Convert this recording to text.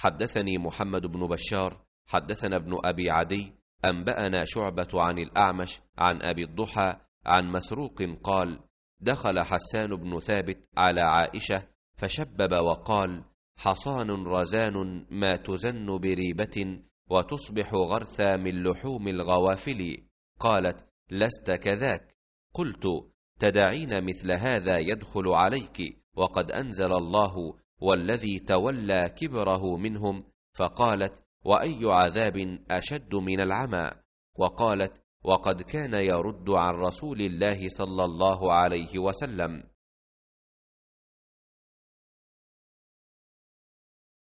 حدثني محمد بن بشار حدثنا ابن ابي عدي انبانا شعبه عن الاعمش عن ابي الضحى عن مسروق قال دخل حسان بن ثابت على عائشه فشبب وقال حصان رزان ما تزن بريبه وتصبح غرثا من لحوم الغوافل قالت لست كذاك قلت تدعين مثل هذا يدخل عليك وقد انزل الله والذي تولى كبره منهم فقالت واي عذاب اشد من العمى وقالت وقد كان يرد عن رسول الله صلى الله عليه وسلم